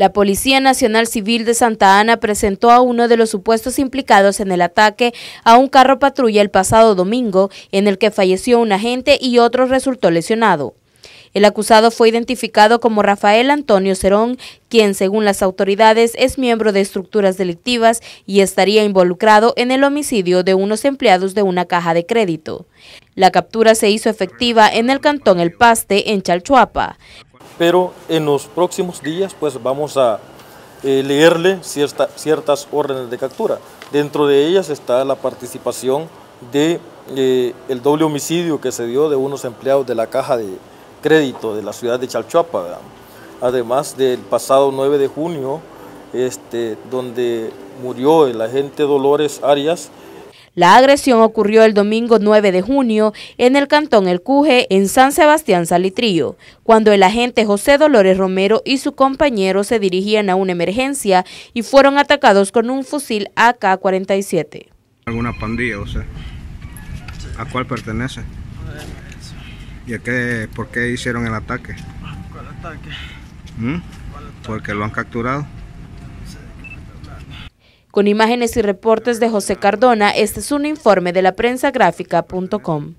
La Policía Nacional Civil de Santa Ana presentó a uno de los supuestos implicados en el ataque a un carro patrulla el pasado domingo, en el que falleció un agente y otro resultó lesionado. El acusado fue identificado como Rafael Antonio Cerón, quien según las autoridades es miembro de estructuras delictivas y estaría involucrado en el homicidio de unos empleados de una caja de crédito. La captura se hizo efectiva en el cantón El Paste, en Chalchuapa pero en los próximos días pues vamos a eh, leerle ciertas órdenes de captura. Dentro de ellas está la participación de eh, doble homicidio que se dio de unos empleados de la caja de crédito de la ciudad de Chalchuapa, además del pasado 9 de junio, este, donde murió el agente Dolores Arias, la agresión ocurrió el domingo 9 de junio en el cantón El Cuje, en San Sebastián Salitrillo, cuando el agente José Dolores Romero y su compañero se dirigían a una emergencia y fueron atacados con un fusil AK-47. ¿Alguna pandilla, o sea? ¿A cuál pertenece? ¿Y a qué, por qué hicieron el ataque? ¿Cuál ataque? ataque? ¿Mm? Porque lo han capturado. Con imágenes y reportes de José Cardona, este es un informe de la prensa gráfica.com.